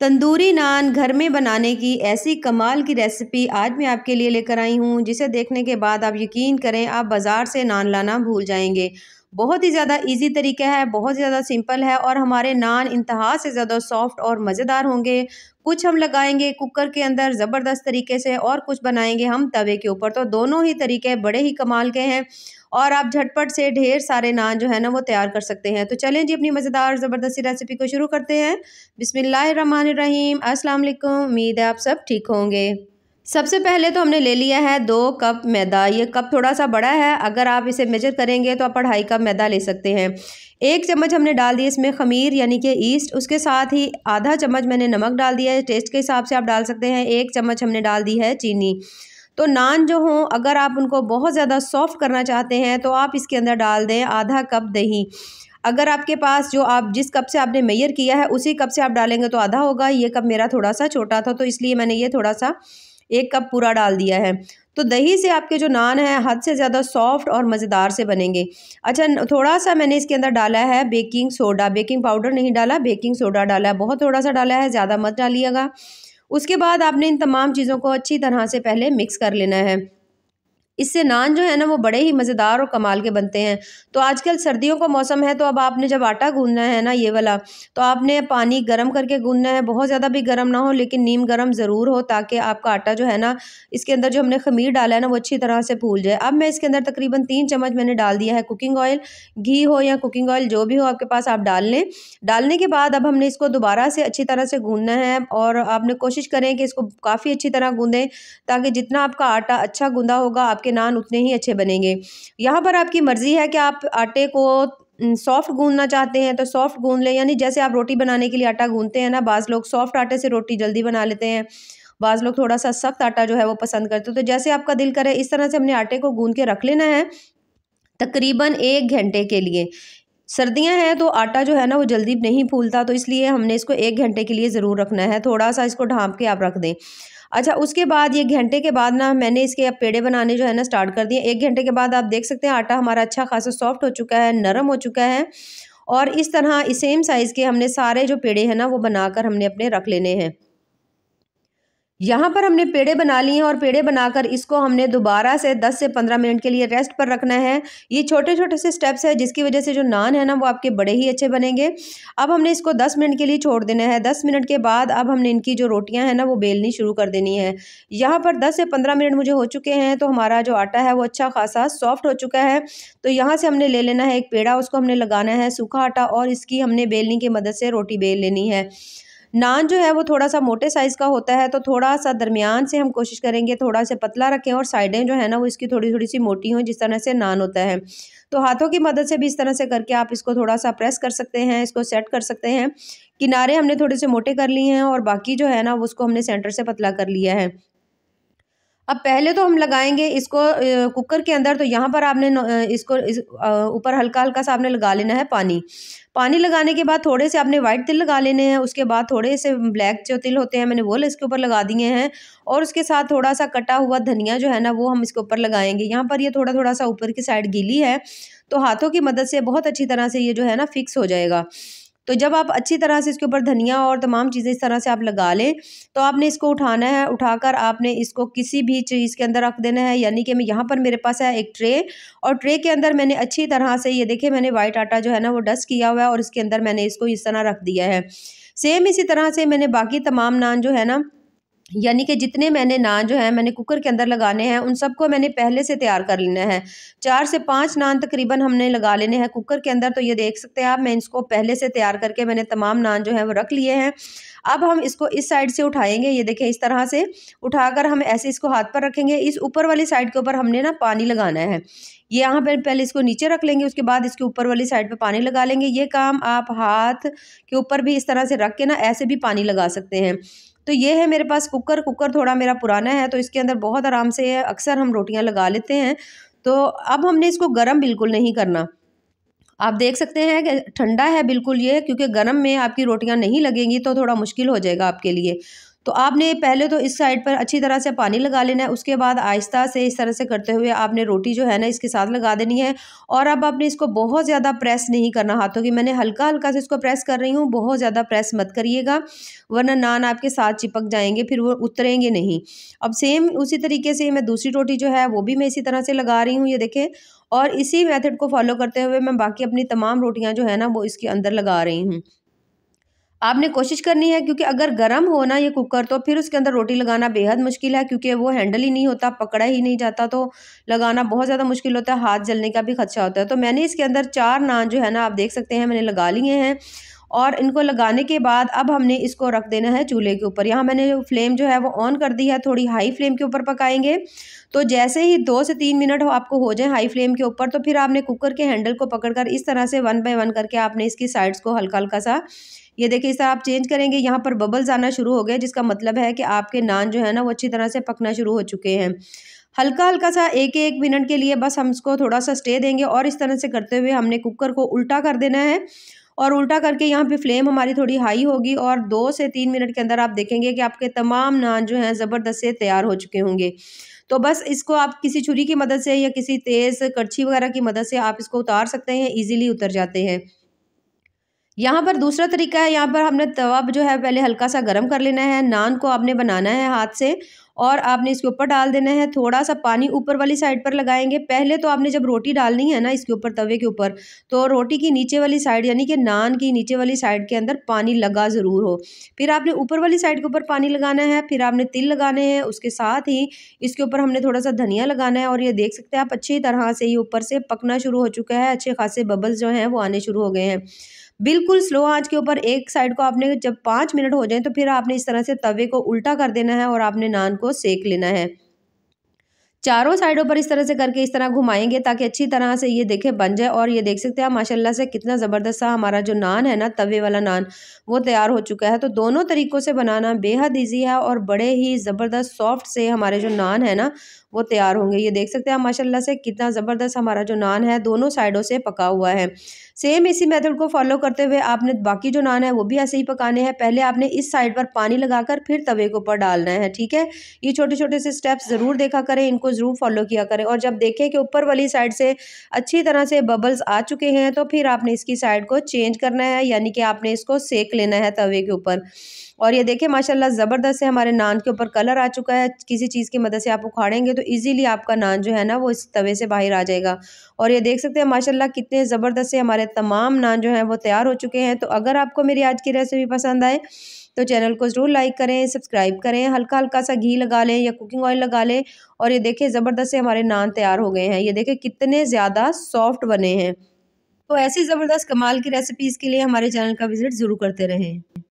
तंदूरी नान घर में बनाने की ऐसी कमाल की रेसिपी आज मैं आपके लिए लेकर आई हूँ जिसे देखने के बाद आप यकीन करें आप बाज़ार से नान लाना भूल जाएंगे बहुत ही ज़्यादा इजी तरीका है बहुत ज़्यादा सिंपल है और हमारे नान इंतहा से ज़्यादा सॉफ्ट और मज़ेदार होंगे कुछ हम लगाएंगे कुकर के अंदर ज़बरदस्त तरीके से और कुछ बनाएंगे हम तवे के ऊपर तो दोनों ही तरीके बड़े ही कमाल के हैं और आप झटपट से ढेर सारे नान जो है ना वो तैयार कर सकते हैं तो चलें जी अपनी मज़ेदार ज़बरदस्ती रेसिपी को शुरू करते हैं बिसमीम असलम उम्मीद है आप सब ठीक होंगे सबसे पहले तो हमने ले लिया है दो कप मैदा ये कप थोड़ा सा बड़ा है अगर आप इसे मेजर करेंगे तो आप अढ़ाई कप मैदा ले सकते हैं एक चम्मच हमने डाल दिया इसमें खमीर यानी कि ईस्ट उसके साथ ही आधा चम्मच मैंने नमक डाल दिया है टेस्ट के हिसाब से आप डाल सकते हैं एक चम्मच हमने डाल दी है चीनी तो नान जो हों अगर आप उनको बहुत ज़्यादा सॉफ्ट करना चाहते हैं तो आप इसके अंदर डाल दें आधा कप दही अगर आपके पास जो आप जिस कप से आपने मेयर किया है उसी कप से आप डालेंगे तो आधा होगा ये कप मेरा थोड़ा सा छोटा था तो इसलिए मैंने ये थोड़ा सा एक कप पूरा डाल दिया है तो दही से आपके जो नान है हद से ज़्यादा सॉफ्ट और मज़ेदार से बनेंगे अच्छा थोड़ा सा मैंने इसके अंदर डाला है बेकिंग सोडा बेकिंग पाउडर नहीं डाला बेकिंग सोडा डाला है बहुत थोड़ा सा डाला है ज़्यादा मत डालिएगा उसके बाद आपने इन तमाम चीज़ों को अच्छी तरह से पहले मिक्स कर लेना है इससे नान जो है ना वो बड़े ही मज़ेदार और कमाल के बनते हैं तो आजकल सर्दियों का मौसम है तो अब आपने जब आटा गूंदना है ना ये वाला तो आपने पानी गर्म करके गूंदना है बहुत ज़्यादा भी गर्म ना हो लेकिन नीम गर्म ज़रूर हो ताकि आपका आटा जो है ना इसके अंदर जो हमने खमीर डाला है ना वो अच्छी तरह से फूल जाए अब मैं इसके अंदर तकरीबन तीन चम्मच मैंने डाल दिया है कुकिंग ऑयल घी हो या कुकिंग ऑयल जो भी हो आपके पास आप डाल लें डालने के बाद अब हमने इसको दोबारा से अच्छी तरह से गूंदना है और आपने कोशिश करें कि इसको काफ़ी अच्छी तरह गूंदें ताकि जितना आपका आटा अच्छा गूंदा होगा आपके आपके नान उतने ही अच्छे बनेंगे यहाँ पर आपकी मर्ज़ी है कि आप आटे को सॉफ़्ट गूंदना चाहते हैं तो सॉफ़्ट गूंद लें यानी जैसे आप रोटी बनाने के लिए आटा गूंदते हैं ना बाज़ लोग सॉफ़्ट आटे से रोटी जल्दी बना लेते हैं बाज़ लोग थोड़ा सा सख्त आटा जो है वो पसंद करते हैं तो जैसे आपका दिल करे इस तरह से हमने आटे को गूंद के रख लेना है तकरीबन एक घंटे के लिए सर्दियां हैं तो आटा जो है ना वो जल्दी नहीं फूलता तो इसलिए हमने इसको एक घंटे के लिए ज़रूर रखना है थोड़ा सा इसको ढांप के आप रख दें अच्छा उसके बाद ये घंटे के बाद ना मैंने इसके अब पेड़े बनाने जो है ना स्टार्ट कर दिए एक घंटे के बाद आप देख सकते हैं आटा हमारा अच्छा खासा सॉफ्ट हो चुका है नरम हो चुका है और इस तरह सेम साइज़ के हमने सारे जो पेड़े हैं ना वो बनाकर हमने अपने रख लेने हैं यहाँ पर हमने पेड़े बना लिए हैं और पेड़े बनाकर इसको हमने दोबारा से 10 से 15 मिनट के लिए रेस्ट पर रखना है ये छोटे छोटे से स्टेप्स हैं जिसकी वजह से जो नान है ना वो आपके बड़े ही अच्छे बनेंगे अब हमने इसको 10 मिनट के लिए छोड़ देना है 10 मिनट के बाद अब हमने इनकी जो रोटियाँ हैं ना वो बेलनी शुरू कर देनी है यहाँ पर दस से पंद्रह मिनट मुझे हो चुके हैं तो हमारा जो आटा है वो अच्छा खासा सॉफ्ट हो चुका है तो यहाँ से हमने ले लेना है एक पेड़ा उसको हमने लगाना है सूखा आटा और इसकी हमने बेलनी की मदद से रोटी बेल लेनी है नान जो है वो थोड़ा सा मोटे साइज़ का होता है तो थोड़ा सा दरमियान से हम कोशिश करेंगे थोड़ा सा पतला रखें और साइडें जो है ना वो इसकी थोड़ी थोड़ी सी मोटी हों जिस तरह से नान होता है तो हाथों की मदद से भी इस तरह से करके आप इसको थोड़ा सा प्रेस कर सकते हैं इसको सेट कर सकते हैं किनारे हमने थोड़े से मोटे कर लिए हैं और बाकी जो है ना उसको हमने सेंटर से पतला कर लिया है अब पहले तो हम लगाएंगे इसको कुकर के अंदर तो यहाँ पर आपने इसको ऊपर इस, हल्का हल्का सा आपने लगा लेना है पानी पानी लगाने के बाद थोड़े से आपने वाइट तिल लगा लेने हैं उसके बाद थोड़े से ब्लैक जो तिल होते हैं मैंने वो इसके ऊपर लगा दिए हैं और उसके साथ थोड़ा सा कटा हुआ धनिया जो है ना वो हम इसके ऊपर लगाएंगे यहाँ पर ये थोड़ा थोड़ा सा ऊपर की साइड गीली है तो हाथों की मदद से बहुत अच्छी तरह से ये जो है ना फिक्स हो जाएगा तो जब आप अच्छी तरह से इसके ऊपर धनिया और तमाम चीज़ें इस तरह से आप लगा लें तो आपने इसको उठाना है उठाकर आपने इसको किसी भी चीज़ के अंदर रख देना है यानी कि मैं यहाँ पर मेरे पास है एक ट्रे और ट्रे के अंदर मैंने अच्छी तरह से ये देखे मैंने वाइट आटा जो है ना वो डस्ट किया हुआ है और इसके अंदर मैंने इसको इस तरह रख दिया है सेम इसी तरह से मैंने बाकी तमाम नान जो है ना यानी कि जितने मैंने नान जो है मैंने कुकर के अंदर लगाने हैं उन सबको मैंने पहले से तैयार कर लेना है चार से पाँच नान तकरीबन हमने लगा लेने हैं कुकर के अंदर तो ये देख सकते हैं आप मैं इसको पहले से तैयार करके मैंने तमाम नान जो है वो रख लिए हैं अब हम इसको इस साइड से उठाएंगे ये देखें इस तरह से उठाकर हम ऐसे इसको हाथ पर रखेंगे इस ऊपर वाली साइड के ऊपर हमने ना पानी लगाना है ये यहाँ पर पहले इसको नीचे रख लेंगे उसके बाद इसके ऊपर वाली साइड पर पानी लगा लेंगे ये काम आप हाथ के ऊपर भी इस तरह से रख के ना ऐसे भी पानी लगा सकते हैं तो ये है मेरे पास कुकर कुकर थोड़ा मेरा पुराना है तो इसके अंदर बहुत आराम से अक्सर हम रोटियां लगा लेते हैं तो अब हमने इसको गर्म बिल्कुल नहीं करना आप देख सकते हैं कि ठंडा है बिल्कुल ये क्योंकि गर्म में आपकी रोटियां नहीं लगेंगी तो थोड़ा मुश्किल हो जाएगा आपके लिए तो आपने पहले तो इस साइड पर अच्छी तरह से पानी लगा लेना है उसके बाद आहिस्ता से इस तरह से करते हुए आपने रोटी जो है ना इसके साथ लगा देनी है और अब आपने इसको बहुत ज़्यादा प्रेस नहीं करना हाथों की मैंने हल्का हल्का से इसको प्रेस कर रही हूँ बहुत ज़्यादा प्रेस मत करिएगा वरना नान आपके साथ चिपक जाएंगे फिर वो उतरेंगे नहीं अब सेम उसी तरीके से मैं दूसरी रोटी जो है वो भी मैं इसी तरह से लगा रही हूँ ये देखें और इसी मेथड को फॉलो करते हुए मैं बाकी अपनी तमाम रोटियां जो है ना वो इसके अंदर लगा रही हूँ आपने कोशिश करनी है क्योंकि अगर गर्म हो ना ये कुकर तो फिर उसके अंदर रोटी लगाना बेहद मुश्किल है क्योंकि वो हैंडल ही नहीं होता पकड़ा ही नहीं जाता तो लगाना बहुत ज़्यादा मुश्किल होता है हाथ जलने का भी खदशा होता है तो मैंने इसके अंदर चार नान जो है ना आप देख सकते हैं मैंने लगा लिए हैं और इनको लगाने के बाद अब हमने इसको रख देना है चूल्हे के ऊपर यहाँ मैंने फ्लेम जो है वो ऑन कर दी है थोड़ी हाई फ्लेम के ऊपर पकाएंगे तो जैसे ही दो से तीन मिनट आपको हो जाए हाई फ्लेम के ऊपर तो फिर आपने कुकर के हैंडल को पकड़कर इस तरह से वन बाय वन करके आपने इसकी साइड्स को हल्का हल्का सा ये देखिए इस तरह आप चेंज करेंगे यहाँ पर बबल्स आना शुरू हो गए जिसका मतलब है कि आपके नान जो है ना वो अच्छी तरह से पकना शुरू हो चुके हैं हल्का हल्का सा एक एक मिनट के लिए बस हम इसको थोड़ा सा स्टे देंगे और इस तरह से करते हुए हमने कुकर को उल्टा कर देना है और उल्टा करके यहाँ पे फ्लेम हमारी थोड़ी हाई होगी और दो से तीन मिनट के अंदर आप देखेंगे कि आपके तमाम नान जो हैं ज़बरदस्त से तैयार हो चुके होंगे तो बस इसको आप किसी छुरी की मदद से या किसी तेज़ कड़छी वगैरह की मदद से आप इसको उतार सकते हैं ईजिली उतर जाते हैं यहाँ पर दूसरा तरीका है यहाँ पर हमने तवा जो है पहले हल्का सा गर्म कर लेना है नान को आपने बनाना है हाथ से और आपने इसके ऊपर डाल देना है थोड़ा सा पानी ऊपर वाली साइड पर लगाएंगे पहले तो आपने जब रोटी डालनी है ना इसके ऊपर तवे के ऊपर तो रोटी की नीचे वाली साइड यानी कि नान की नीचे वाली साइड के अंदर पानी लगा ज़रूर हो फिर आपने ऊपर वाली साइड के ऊपर पानी लगाना है फिर आपने तिल लगाने हैं उसके साथ ही इसके ऊपर हमने थोड़ा सा धनिया लगाना है और ये देख सकते हैं आप अच्छी तरह से ये ऊपर से पकना शुरू हो चुका है अच्छे खासे बबल्स जो हैं वो आने शुरू हो गए हैं बिल्कुल स्लो आँच के ऊपर एक साइड को आपने जब पाँच मिनट हो जाए तो फिर आपने इस तरह से तवे को उल्टा कर देना है और आपने नान को सेक लेना है चारों साइडों पर इस तरह से करके इस तरह घुमाएंगे ताकि अच्छी तरह से ये देखे बन जाए और ये देख सकते हैं माशाल्लाह से कितना ज़बरदस्त सा हमारा जो नान है ना तवे वाला नान वो तैयार हो चुका है तो दोनों तरीक़ों से बनाना बेहद ईजी है और बड़े ही ज़बरदस्त सॉफ्ट से हमारे जो नान है ना वो तैयार होंगे ये देख सकते हैं माशाल्लाह से कितना ज़बरदस्त हमारा जो नान है दोनों साइडों से पका हुआ है सेम इसी मेथड को फॉलो करते हुए आपने बाकी जो नान है वो भी ऐसे ही पकाने हैं पहले आपने इस साइड पर पानी लगाकर फिर तवे के ऊपर डालना है ठीक है ये छोटे छोटे से स्टेप्स ज़रूर देखा करें इनको ज़रूर फॉलो किया करें और जब देखें कि ऊपर वाली साइड से अच्छी तरह से बबल्स आ चुके हैं तो फिर आपने इसकी साइड को चेंज करना है यानी कि आपने इसको सेक लेना है तवे के ऊपर और ये देखें माशाल्लाह ज़बरदस्त है हमारे नान के ऊपर कलर आ चुका है किसी चीज़ की मदद से आप उखाड़ेंगे तो इजीली आपका नान जो है ना वो इस तवे से बाहर आ जाएगा और ये देख सकते हैं माशाल्लाह कितने ज़बरदस्त से हमारे तमाम नान जो हैं वो तैयार हो चुके हैं तो अगर आपको मेरी आज की रेसिपी पसंद आए तो चैनल को ज़रूर लाइक करें सब्सक्राइब करें हल्का हल्का सा घी लगा लें या कुकिंग ऑयल लगा लें और ये देखें ज़बरदस्त से हमारे नान तैयार हो गए हैं ये देखें कितने ज़्यादा सॉफ्ट बने हैं तो ऐसी ज़बरदस्त कमाल की रेसिपीज़ के लिए हमारे चैनल का विज़िट ज़रूर करते रहें